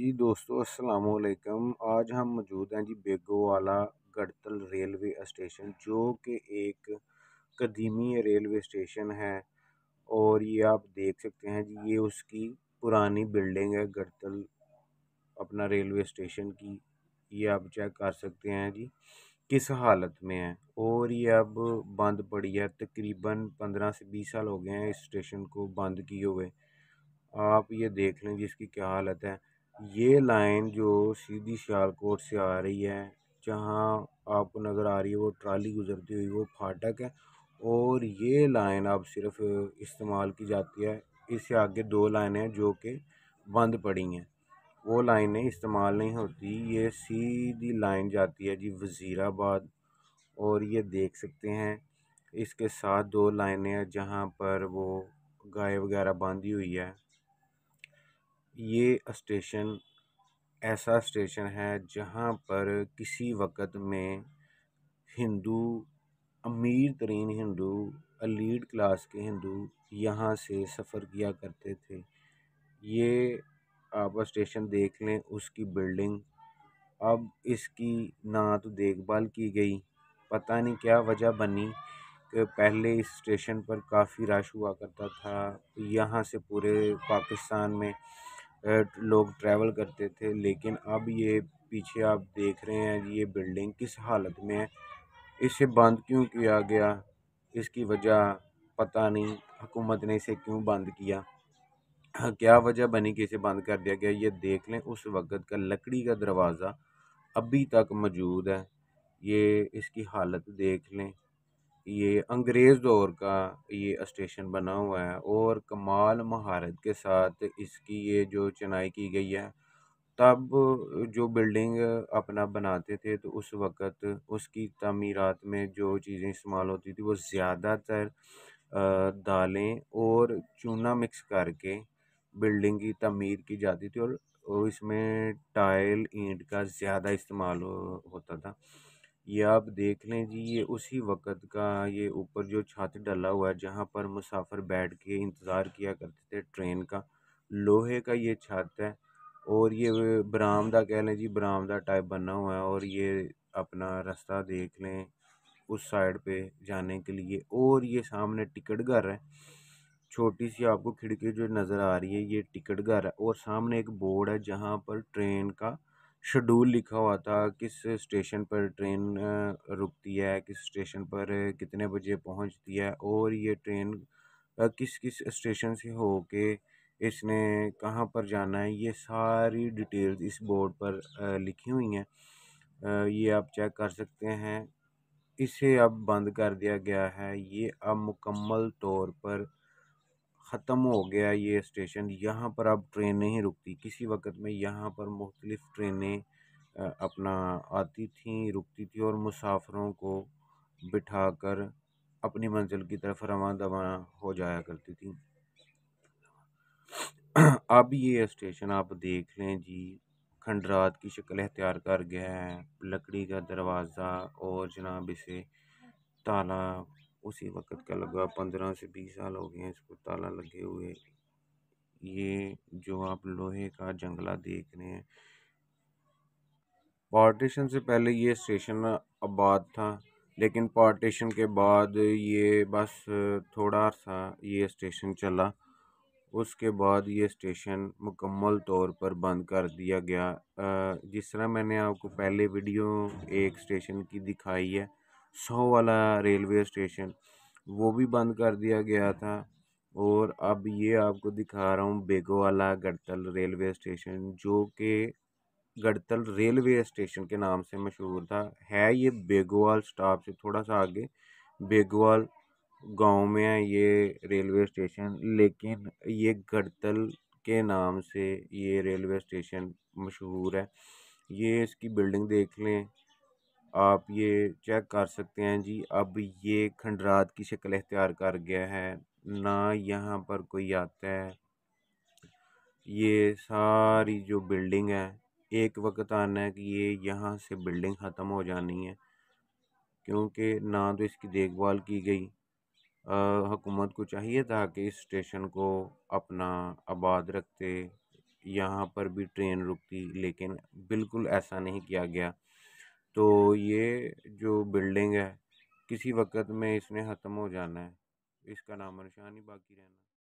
जी दोस्तों अस्सलाम वालेकुम आज हम मौजूद हैं जी बेगोवाला गड़तल रेलवे स्टेशन जो कि एक कदीमी रेलवे स्टेशन है और ये आप देख सकते हैं जी ये उसकी पुरानी बिल्डिंग है गड़तल अपना रेलवे स्टेशन की ये आप चेक कर सकते हैं जी किस हालत में है और ये अब बंद पड़ी है तकरीबन पंद्रह से बीस साल हो गए हैं इस स्टेशन को बंद किए हुए आप ये देख लें जिसकी क्या हालत है ये लाइन जो सीधी सियालकोट से आ रही है जहाँ आपको नज़र आ रही है वो ट्राली गुजरती हुई वो फाटक है और ये लाइन अब सिर्फ इस्तेमाल की जाती है इससे आगे दो लाइनें हैं जो कि बंद पड़ी हैं वो लाइनें इस्तेमाल नहीं होती ये सीधी लाइन जाती है जी वज़ीराबाद और ये देख सकते हैं इसके साथ दो लाइनें हैं जहाँ पर वो गाय वगैरह बांधी हुई है ये स्टेशन ऐसा स्टेशन है जहाँ पर किसी वक़्त में हिंदू अमीर तरीन हिंदू अलीड क्लास के हिंदू यहाँ से सफ़र किया करते थे ये आप स्टेशन देख लें उसकी बिल्डिंग अब इसकी ना तो देखभाल की गई पता नहीं क्या वजह बनी कि पहले इस स्टेशन पर काफ़ी रश हुआ करता था यहाँ से पूरे पाकिस्तान में लोग ट्रैवल करते थे लेकिन अब ये पीछे आप देख रहे हैं ये बिल्डिंग किस हालत में है इसे बंद क्यों किया गया इसकी वजह पता नहीं हुकूमत ने इसे क्यों बंद किया हाँ, क्या वजह बनी कि इसे बंद कर दिया गया ये देख लें उस वक़्त का लकड़ी का दरवाज़ा अभी तक मौजूद है ये इसकी हालत देख लें ये अंग्रेज़ दौर का ये स्टेशन बना हुआ है और कमाल महारत के साथ इसकी ये जो चिनाई की गई है तब जो बिल्डिंग अपना बनाते थे तो उस वक़्त उसकी तमीरात में जो चीज़ें इस्तेमाल होती थी वो ज़्यादातर दालें और चूना मिक्स करके बिल्डिंग की तमीर की जाती थी और इसमें टाइल ईंट का ज़्यादा इस्तेमाल होता था ये आप देख लें जी ये उसी वक़्त का ये ऊपर जो छत डला हुआ है जहाँ पर मुसाफिर बैठ के इंतज़ार किया करते थे ट्रेन का लोहे का ये छत है और ये बरामदा कह लें जी बरामदा टाइप बना हुआ है और ये अपना रास्ता देख लें उस साइड पे जाने के लिए और ये सामने टिकट घर है छोटी सी आपको खिड़की जो नज़र आ रही है ये टिकट घर है और सामने एक बोर्ड है जहाँ पर ट्रेन का शेड्यूल लिखा हुआ था किस स्टेशन पर ट्रेन रुकती है किस स्टेशन पर कितने बजे पहुंचती है और ये ट्रेन किस किस स्टेशन से होके इसने कहाँ पर जाना है ये सारी डिटेल्स इस बोर्ड पर लिखी हुई हैं ये आप चेक कर सकते हैं इसे अब बंद कर दिया गया है ये अब मुकम्मल तौर पर ख़त्म हो गया ये स्टेशन यहाँ पर अब ट्रेन नहीं रुकती किसी वक़्त में यहाँ पर मुख्तलिफ़ ट्रेनें अपना आती थीं रुकती थी और मुसाफरों को बिठा कर अपनी मंज़िल की तरफ रवां दवा हो जाया करती थी अब ये स्टेशन आप देख लें जी खंडरात की शक्ल अख्तियार कर गया है लकड़ी का दरवाज़ा और जनाब इसे ताला उसी वक़्त का लगा पंद्रह से बीस साल हो गए हैं इसको ताला लगे हुए ये जो आप लोहे का जंगला देख रहे हैं पार्टीशन से पहले ये स्टेशन आबाद था लेकिन पार्टीशन के बाद ये बस थोड़ा सा ये स्टेशन चला उसके बाद ये स्टेशन मुकम्मल तौर पर बंद कर दिया गया जिस तरह मैंने आपको पहले वीडियो एक स्टेशन की दिखाई है सौ वाला रेलवे स्टेशन वो भी बंद कर दिया गया था और अब ये आपको दिखा रहा हूँ वाला गढ़तल रेलवे स्टेशन जो कि गढ़तल रेलवे स्टेशन के नाम से मशहूर था है ये बेगोवाल स्टॉप से थोड़ा सा आगे बेगोवाल गांव में है ये रेलवे स्टेशन लेकिन ये गढ़तल के नाम से ये रेलवे स्टेशन मशहूर है ये इसकी बिल्डिंग देख लें आप ये चेक कर सकते हैं जी अब ये खंडरात की शक्ल अख्तियार कर गया है ना यहाँ पर कोई आता है ये सारी जो बिल्डिंग है एक वक्त आना है कि ये यहाँ से बिल्डिंग ख़त्म हो जानी है क्योंकि ना तो इसकी देखभाल की गई हुकूमत को चाहिए था कि इस स्टेशन को अपना आबाद रखते यहाँ पर भी ट्रेन रुकती लेकिन बिल्कुल ऐसा नहीं किया गया तो ये जो बिल्डिंग है किसी वक़्त में इसने ख़त्म हो जाना है इसका नाम निशान ही बाक़ी रहना